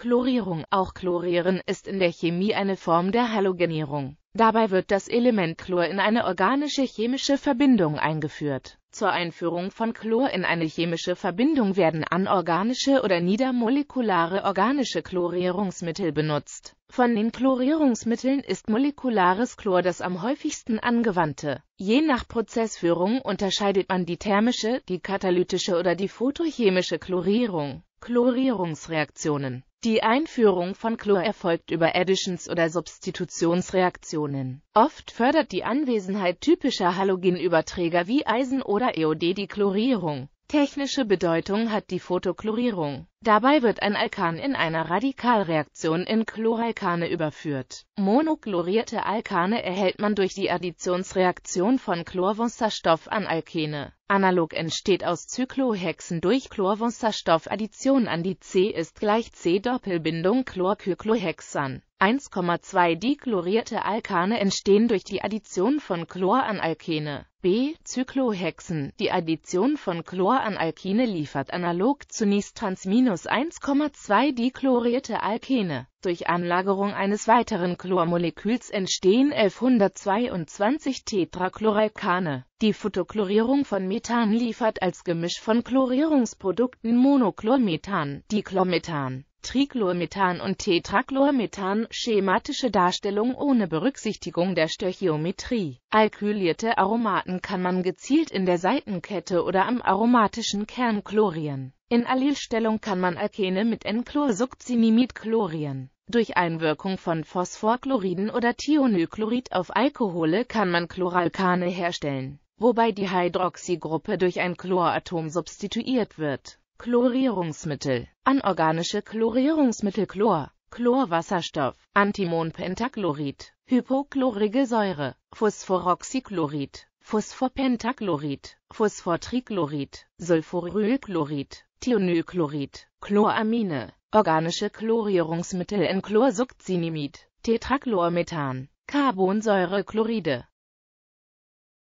Chlorierung, auch Chlorieren, ist in der Chemie eine Form der Halogenierung. Dabei wird das Element Chlor in eine organische chemische Verbindung eingeführt. Zur Einführung von Chlor in eine chemische Verbindung werden anorganische oder niedermolekulare organische Chlorierungsmittel benutzt. Von den Chlorierungsmitteln ist molekulares Chlor das am häufigsten angewandte. Je nach Prozessführung unterscheidet man die thermische, die katalytische oder die photochemische Chlorierung. Chlorierungsreaktionen die Einführung von Chlor erfolgt über Additions- oder Substitutionsreaktionen. Oft fördert die Anwesenheit typischer Halogenüberträger wie Eisen oder EOD die Chlorierung. Technische Bedeutung hat die Photochlorierung Dabei wird ein Alkan in einer Radikalreaktion in Chloralkane überführt. Monochlorierte Alkane erhält man durch die Additionsreaktion von Chlorwasserstoff an Alkene. Analog entsteht aus Zyklohexen durch Addition an die C ist gleich C Doppelbindung Chlorkyklohexan. 1,2 dichlorierte Alkane entstehen durch die Addition von Chlor an Alkene. B. Zyklohexen. Die Addition von Chlor an Alkine liefert analog zu Nistransamine minus 1,2 dichlorierte Alkene. Durch Anlagerung eines weiteren Chlormoleküls entstehen 1122 Tetrachloralkane. Die Photochlorierung von Methan liefert als Gemisch von Chlorierungsprodukten Monochlormethan, Dichlormethan. Trichlormethan und Tetrachlormethan, schematische Darstellung ohne Berücksichtigung der Stöchiometrie. Alkylierte Aromaten kann man gezielt in der Seitenkette oder am aromatischen Kern chlorieren. In Allelstellung kann man Alkene mit N-Chlorsuccinimid chlorieren. Durch Einwirkung von Phosphorchloriden oder Thionylchlorid auf Alkohole kann man Chloralkane herstellen, wobei die Hydroxygruppe durch ein Chloratom substituiert wird. Chlorierungsmittel Anorganische Chlorierungsmittel Chlor Chlorwasserstoff, Antimonpentachlorid, hypochlorige Säure, Phosphoroxychlorid, Phosphorpentachlorid, Phosphortrichlorid, Sulfurylchlorid, Thionylchlorid, Chloramine, organische Chlorierungsmittel in Chlorsuccinimid, Tetrachlormethan, Carbonsäurechloride.